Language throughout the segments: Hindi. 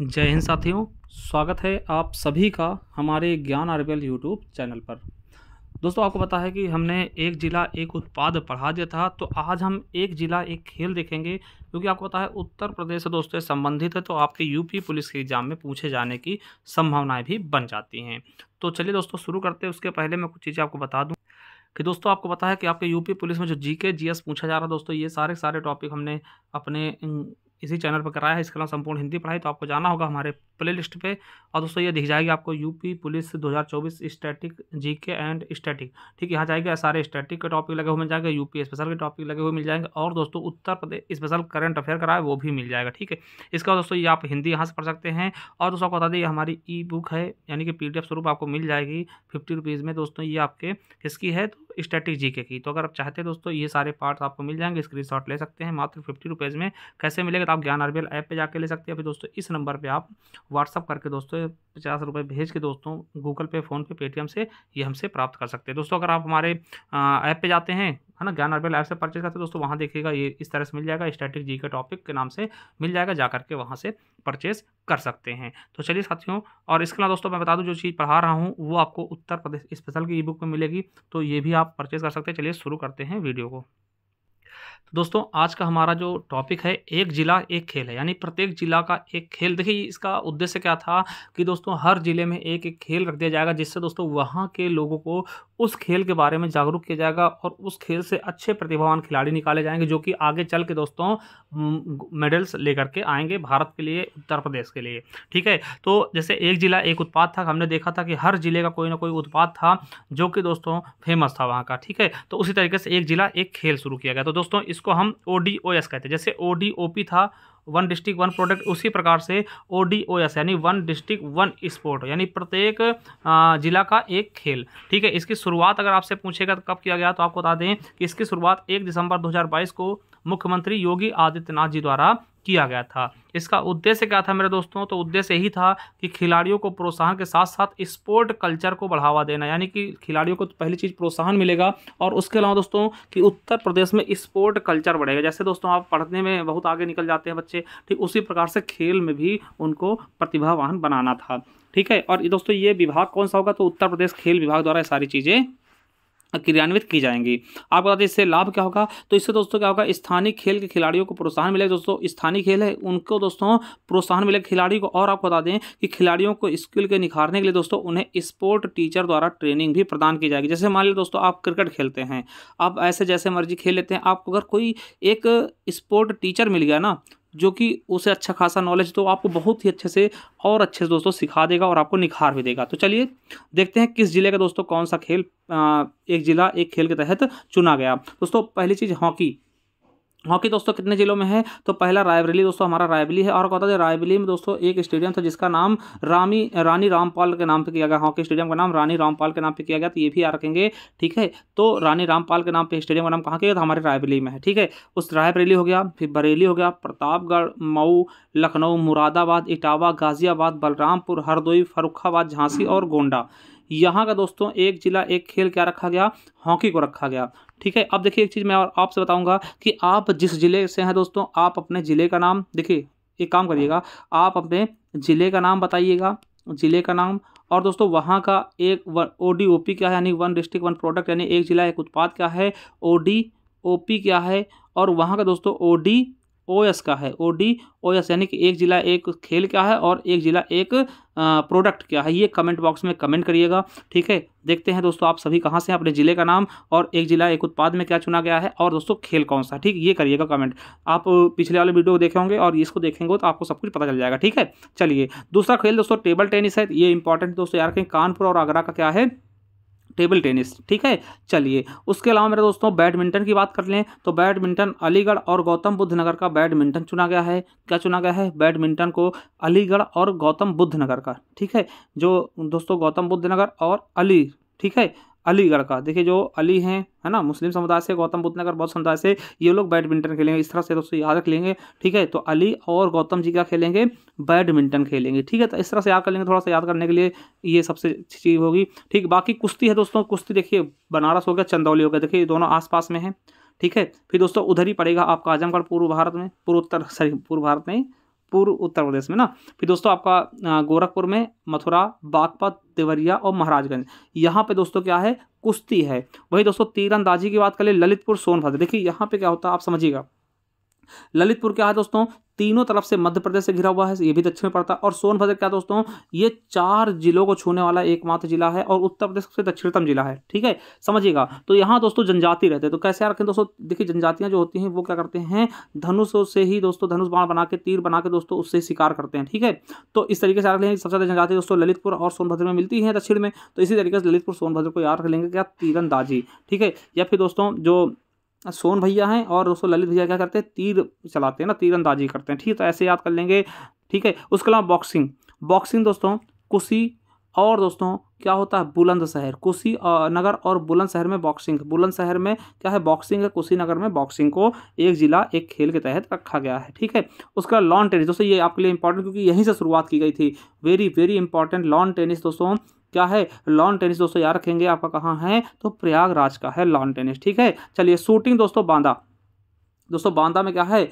जय हिंद साथियों स्वागत है आप सभी का हमारे ज्ञान आरबीएल यूट्यूब चैनल पर दोस्तों आपको पता है कि हमने एक ज़िला एक उत्पाद पढ़ा दिया था तो आज हम एक ज़िला एक खेल देखेंगे क्योंकि आपको पता है उत्तर प्रदेश से दोस्तों संबंधित है तो आपके यूपी पुलिस के एग्जाम में पूछे जाने की संभावनाएं भी बन जाती हैं तो चलिए दोस्तों शुरू करते हैं उसके पहले मैं कुछ चीज़ें आपको बता दूँ कि दोस्तों आपको पता है कि आपके यूपी पुलिस में जो जीके जीएस पूछा जा रहा है दोस्तों ये सारे सारे टॉपिक हमने अपने इसी चैनल पर कराया है इसके अलावा संपूर्ण हिंदी पढ़ाई तो आपको जाना होगा हमारे प्लेलिस्ट पे और दोस्तों ये दिख जाएगी आपको यूपी पुलिस 2024 स्टैटिक के एंड स्टैटिक ठीक यहाँ जाएगा सारे स्टैटिक के टॉपिक लगे हुए मिल जाएंगे यूपी स्पेशल के टॉपिक लगे हुए मिल जाएंगे और दोस्तों Uttar Pradesh special current affair कराए वो भी मिल जाएगा ठीक है इसका दोस्तों ये आप हिंदी यहाँ से पढ़ सकते हैं और दोस्तों आपको बता दें हमारी ई बुक है यानी कि पी स्वरूप आपको मिल जाएगी फिफ्टी रुपीज़ में दोस्तों ये आपके किसकी है तो स्टैटिक जी की तो अगर आप चाहते हैं दोस्तों ये सारे पार्ट्स आपको मिल जाएंगे स्क्रीन ले सकते हैं मात्र फिफ्टी रुपीज़ में कैसे मिलेगा तो आप ज्ञान आरबीएल ऐप पर जाकर ले सकते हैं फिर दोस्तों इस नंबर पर आप व्हाट्सअप करके दोस्तों पचास रुपये भेज के दोस्तों गूगल पे फ़ोनपे पेटीएम से ये हमसे प्राप्त कर सकते हैं दोस्तों अगर आप हमारे ऐप पे जाते हैं है ना ज्ञान अर्बल ऐप से परचेज करते हैं दोस्तों वहाँ देखिएगा ये इस तरह से मिल जाएगा स्टैटिक जी के टॉपिक के नाम से मिल जाएगा जा करके वहाँ से परचेज कर सकते हैं तो चलिए साथियों और इसके अलावा दोस्तों मैं बता दूँ जो चीज़ पढ़ा रहा हूँ वो आपको उत्तर प्रदेश स्पेशल की ई बुक में मिलेगी तो ये भी आप परचेज कर सकते हैं चलिए शुरू करते हैं वीडियो को दोस्तों आज का हमारा जो टॉपिक है एक ज़िला एक खेल है यानी प्रत्येक ज़िला का एक खेल देखिए इसका उद्देश्य क्या था कि दोस्तों हर ज़िले में एक एक खेल रख दिया जाएगा जिससे दोस्तों वहाँ के लोगों को उस खेल के बारे में जागरूक किया जाएगा और उस खेल से अच्छे प्रतिभावान खिलाड़ी निकाले जाएंगे जो कि आगे चल के दोस्तों मेडल्स लेकर के आएंगे भारत के लिए उत्तर प्रदेश के लिए ठीक है तो जैसे एक ज़िला एक उत्पाद था हमने देखा था कि हर ज़िले का कोई ना कोई उत्पाद था जो कि दोस्तों फेमस था वहाँ का ठीक है तो उसी तरीके से एक ज़िला एक खेल शुरू किया गया तो दोस्तों इसको हम ओ कहते हैं जैसे ओ था वन डिस्ट्रिक्ट वन प्रोडक्ट उसी प्रकार से ओ एस यानी वन डिस्ट्रिक्ट वन स्पोर्ट यानी प्रत्येक जिला का एक खेल ठीक है इसकी शुरुआत अगर आपसे पूछेगा तो कब किया गया तो आपको बता दें कि इसकी शुरुआत एक दिसंबर दो को मुख्यमंत्री योगी आदित्यनाथ जी द्वारा किया गया था इसका उद्देश्य क्या था मेरे दोस्तों तो उद्देश्य यही था कि खिलाड़ियों को प्रोत्साहन के साथ साथ स्पोर्ट कल्चर को बढ़ावा देना यानी कि खिलाड़ियों को तो पहली चीज़ प्रोत्साहन मिलेगा और उसके अलावा दोस्तों कि उत्तर प्रदेश में स्पोर्ट कल्चर बढ़ेगा जैसे दोस्तों आप पढ़ने में बहुत आगे निकल जाते हैं बच्चे ठीक उसी प्रकार से खेल में भी उनको प्रतिभावान बनाना था ठीक है और दोस्तों ये विभाग कौन सा होगा तो उत्तर प्रदेश खेल विभाग द्वारा ये सारी चीज़ें क्रियान्वित की जाएंगी आपको बता दें इससे लाभ क्या होगा तो इससे दोस्तों क्या होगा स्थानीय खेल के खिलाड़ियों को प्रोत्साहन मिलेगा दोस्तों स्थानीय खेल है उनको दोस्तों प्रोत्साहन मिलेगा खिलाड़ी को और आपको बता दें कि खिलाड़ियों को स्किल के निखारने के लिए दोस्तों उन्हें स्पोर्ट टीचर द्वारा ट्रेनिंग भी प्रदान की जाएगी जैसे मान लीजिए दोस्तों आप क्रिकेट खेलते हैं आप ऐसे जैसे मर्जी खेल लेते हैं आपको अगर कोई एक स्पोर्ट टीचर मिल गया ना जो कि उसे अच्छा खासा नॉलेज तो आपको बहुत ही अच्छे से और अच्छे से दोस्तों सिखा देगा और आपको निखार भी देगा तो चलिए देखते हैं किस जिले का दोस्तों कौन सा खेल एक जिला एक खेल के तहत चुना गया दोस्तों पहली चीज़ हॉकी हॉकी दोस्तों कितने जिलों में है तो पहला रायबरेली दोस्तों हमारा रायबली है और बता है रायबली में दोस्तों एक स्टेडियम था जिसका नाम रामी रानी रामपाल के नाम पे किया गया हॉकी स्टेडियम का नाम रानी रामपाल के नाम पे किया गया तो ये भी याद रखेंगे ठीक है तो रानी रामपाल के नाम पे स्टेडियम का नाम कहाँ किया था हमारे रायबली में है ठीक है उस रायबरेली हो गया फिर बरेली हो गया प्रतापगढ़ मऊ लखनऊ मुरादाबाद इटावा गाजियाबाद बलरामपुर हरदोई फरुखाबाद झांसी और गोंडा यहाँ का दोस्तों एक जिला एक खेल क्या रखा गया हॉकी को रखा गया ठीक है अब देखिए एक चीज़ मैं और आपसे बताऊँगा कि आप जिस ज़िले से हैं दोस्तों आप अपने ज़िले का नाम देखिए एक काम करिएगा आप अपने ज़िले का नाम बताइएगा ज़िले का नाम और दोस्तों वहाँ का एक ओ डी ओ पी क्या है यानी वन डिस्ट्रिक्ट वन प्रोडक्ट यानी एक ज़िला एक उत्पाद क्या है ओ डी ओ पी क्या है और वहाँ का दोस्तों ओ डी ओ एस का है ओ डी ओ एस यानी कि एक ज़िला एक खेल क्या है और एक ज़िला एक प्रोडक्ट क्या है ये कमेंट बॉक्स में कमेंट करिएगा ठीक है देखते हैं दोस्तों आप सभी कहाँ से हैं अपने ज़िले का नाम और एक ज़िला एक उत्पाद में क्या चुना गया है और दोस्तों खेल कौन सा ठीक ये करिएगा कमेंट आप पिछले वाले वीडियो को देखे होंगे और इसको देखेंगे तो आपको सब कुछ पता चल जाएगा ठीक है चलिए दूसरा खेल दोस्तों टेबल टेनिस है ये इंपॉर्टेंट दोस्तों यार कहीं कानपुर और आगरा का क्या है टेबल टेनिस ठीक है चलिए उसके अलावा मेरे दोस्तों बैडमिंटन की बात कर लें तो बैडमिंटन अलीगढ़ और गौतम बुद्ध नगर का बैडमिंटन चुना गया है क्या चुना गया है बैडमिंटन को अलीगढ़ और गौतम बुद्ध नगर का ठीक है जो दोस्तों गौतम बुद्ध नगर और अली ठीक है अलीगढ़ का देखिए जो अली हैं है ना मुस्लिम समुदाय से गौतम बुद्ध नगर बौद्ध समुदाय से ये लोग बैडमिंटन खेलेंगे इस तरह से दोस्तों याद रख लेंगे ठीक है तो अली और गौतम जी का खेलेंगे बैडमिंटन खेलेंगे ठीक है तो इस तरह से याद कर लेंगे थोड़ा सा याद करने के लिए ये सबसे अच्छी चीज़ होगी ठीक बाकी कुश्ती है दोस्तों कुश्ती देखिए बनारस हो गया चंदौली हो गया देखिए दोनों आस में है ठीक है फिर दोस्तों उधर ही पड़ेगा आपका आजमगढ़ पूर्व भारत में पूर्वोत्तर सॉरी पूर्व भारत में पूर्व उत्तर प्रदेश में ना फिर दोस्तों आपका गोरखपुर में मथुरा बागपत देवरिया और महाराजगंज यहाँ पे दोस्तों क्या है कुश्ती है वही दोस्तों तीरंदाजी की बात करें ललितपुर सोनभद्र देखिए यहाँ पे क्या होता है आप समझिएगा ललितपुर क्या है दोस्तों तीनों तरफ से मध्य प्रदेश से घिरा हुआ है ये भी दक्षिण में पड़ता है और सोनभद्र क्या दोस्तों ये चार जिलों को छूने वाला एकमात्र जिला है और उत्तर प्रदेश सबसे दक्षिणतम जिला है ठीक है समझिएगा तो यहाँ दोस्तों जनजाति रहते हैं तो कैसे रखें दोस्तों देखिए जनजातियाँ जो होती हैं वो क्या करते हैं धनुष से ही दोस्तों धनुष बाण बना के तीर बना के दोस्तों उससे शिकार करते हैं ठीक है तो इस तरीके से रख लेंगे सबसे ज़्यादा जनजाति दोस्तों ललितपुर और सोनभद्र में मिलती है दक्षिण में तो इसी तरीके से ललितपुर सोनभद्र को याद रख लेंगे क्या तीरंदाजी ठीक है या फिर दोस्तों जो सोन भैया हैं और दोस्तों ललित भैया क्या करते हैं तीर चलाते हैं ना तीर अंदाजी करते हैं ठीक है तो ऐसे याद कर लेंगे ठीक है उसके अलावा बॉक्सिंग बॉक्सिंग दोस्तों कुशी और दोस्तों क्या होता है बुलंद शहर कुशी नगर और बुलंद शहर में बॉक्सिंग बुलंद शहर में क्या है बॉक्सिंग है कुशी नगर में बॉक्सिंग को एक जिला एक खेल के तहत रखा गया है ठीक है उसका लॉन टेनिस दोस्तों ये आपके लिए इंपॉर्टेंट क्योंकि यहीं से शुरुआत की गई थी very very important lawn tennis दोस्तों क्या है लॉन टेनिस दोस्तों याद रखेंगे आपका कहाँ है तो प्रयागराज का है लॉन टेनिस ठीक है चलिए शूटिंग दोस्तों बांदा दोस्तों बांदा में क्या है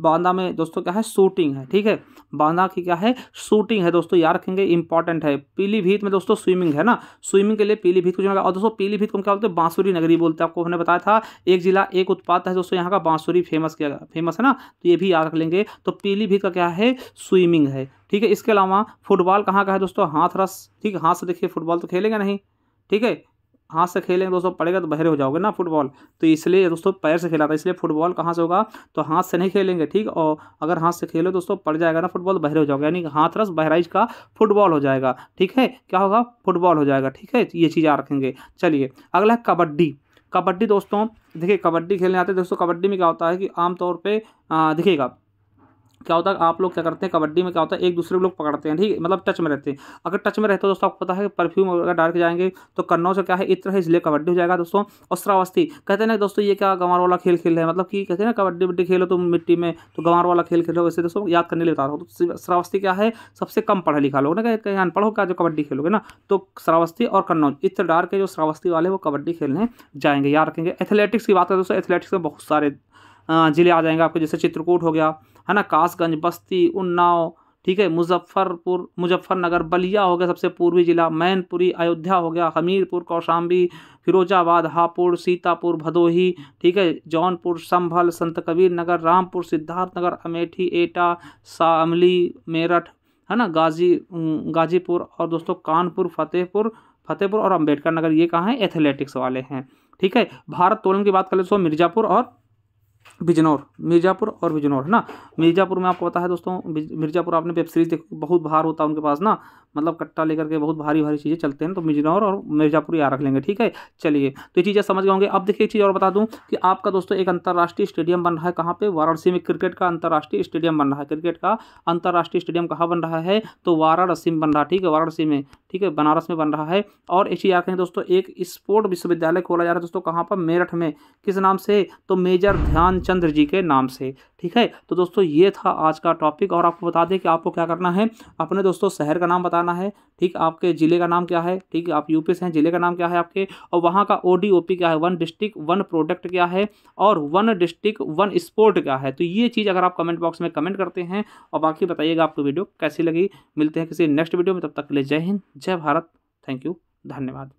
बांदा में दोस्तों क्या है शूटिंग है ठीक है बांदा की क्या है शूटिंग है दोस्तों याद रखेंगे इंपॉर्टेंट है पीलीभीत में दोस्तों स्विमिंग है ना स्विमिंग के लिए पीलीभीत को जो और दोस्तों पीलीभीत को हम क्या बोलते हैं बांसुरी नगरी बोलते हैं आपको हमने बताया था एक जिला एक उत्पाद है दोस्तों यहाँ का बांसुरी फेमस क्या फेमस है ना तो ये भी याद रख लेंगे तो पीलीभीत का क्या है स्विमिंग है ठीक है इसके अलावा फुटबॉल कहाँ का है दोस्तों हाथ रस ठीक है हाथ से देखिए फुटबॉल तो खेलेगा नहीं ठीक है हाथ से खेलेंगे दोस्तों पड़ेगा तो बहरे हो जाओगे ना फुटबॉल तो इसलिए दोस्तों पैर से खेला था इसलिए फुटबॉल कहाँ से होगा तो हाथ से नहीं खेलेंगे ठीक और अगर हाथ से खेलो दोस्तों पड़ जाएगा ना फुटबॉल तो बहरे हो जाओगे यानी हाथ रस बहराइज का फुटबॉल हो जाएगा ठीक है क्या होगा फुटबॉल हो जाएगा ठीक है ये चीज़ याद रखेंगे चलिए अगला है कबड्डी कबड्डी दोस्तों देखिए कबड्डी खेलने आते हैं दोस्तों कबड्डी में क्या होता है कि आमतौर पर देखिएगा क्या होता है आप लोग क्या करते हैं कबड्डी में क्या होता है एक दूसरे को लोग पकड़ते हैं ठीक है मतलब टच में रहते हैं अगर टच में रहते हो दोस्तों आपको पता है परफ्यूम अगर डाल के जाएंगे तो कन्नौज से क्या है इत्र है इसलिए कबड्डी हो जाएगा दोस्तों और श्रावस्ती कहते हैं ना दोस्तों ये क्या गंवार वाला खेल खेल है मतलब कि कहते हैं ना कबड्डी वड्डी खेलो तुम तो मिट्टी में तो गंवार वाला खेल खेलो वैसे दोस्तों याद करने लिए बता रहा हूँ तो श्रावस्ती क्या है सबसे कम पढ़ा लिखा लोग ना कहीं अनपढ़ हो क्या जो कबड्डी खेलोगे ना तो श्रावस्ती और कन्नौज इत्र डार के जो श्रावस्ती वाले वो कबड्डी खेलने जाएंगे याद रखेंगे एथलेटिक्स की बात है दोस्तों एथलेटिक्स में बहुत सारे हाँ, ज़िले आ जाएंगे आपके जैसे चित्रकूट हो गया है ना कासगंज बस्ती उन्नाव ठीक है मुजफ्फरपुर मुजफ्फरनगर बलिया हो गया सबसे पूर्वी जिला मैनपुरी अयोध्या हो गया हमीरपुर कौशाम्बी फिरोजाबाद हापुड़ सीतापुर भदोही ठीक है जौनपुर संभल संत कबीर नगर रामपुर सिद्धार्थनगर अमेठी एटा शामली मेरठ है ना गाजी गाजीपुर और दोस्तों कानपुर फतेहपुर फतेहपुर और अम्बेडकर नगर ये कहाँ हैं एथलेटिक्स वाले हैं ठीक है भारत तोलन की बात कर ले तो मिर्ज़ापुर और बिजनौर मिर्ज़ापुर और बिजनौर है ना मिर्ज़ापुर में आपको पता है दोस्तों मिर्ज़ापुर आपने वेब सीरीज़ देखो बहुत भार होता है उनके पास ना मतलब कट्टा लेकर के बहुत भारी भारी चीज़ें चलते हैं तो मिजनौर और मिर्ज़ापुर यहाँ रख लेंगे ठीक है चलिए तो ये चीज़ें समझ गए होंगे अब देखिए एक चीज़ और बता दूँ कि आपका दोस्तों एक अंतर्राष्ट्रीय स्टेडियम बन रहा है कहाँ पर वाराणसी में क्रिकेट का अंतर्राष्ट्रीय स्टेडियम बन रहा है क्रिकेट का अंतर्राष्ट्रीय स्टेडियम कहाँ बन रहा है तो वाराणसी में बन रहा है ठीक है वाराणसी में ठीक है बनारस में बन रहा है और एक चीज़ याद रखें दोस्तों एक स्पोर्ट विश्वविद्यालय खोला जा रहा है दोस्तों कहाँ पर मेरठ में किस नाम से तो मेजर ध्यानचंद्र जी के नाम से ठीक है तो दोस्तों ये था आज का टॉपिक और आपको बता दें कि आपको क्या करना है अपने दोस्तों शहर का नाम बताना बताना है ठीक आपके ज़िले का नाम क्या है ठीक आप यूपी से हैं ज़िले का नाम क्या है आपके और वहाँ का ओ क्या है वन डिस्ट्रिक्ट वन प्रोडक्ट क्या है और वन डिस्ट्रिक्ट वन स्पोर्ट क्या है तो ये चीज़ अगर आप कमेंट बॉक्स में कमेंट करते हैं और बाकी बताइएगा आपको वीडियो कैसी लगी मिलते हैं किसी नेक्स्ट वीडियो में तब तक के लिए जय हिंद जय भारत थैंक यू धन्यवाद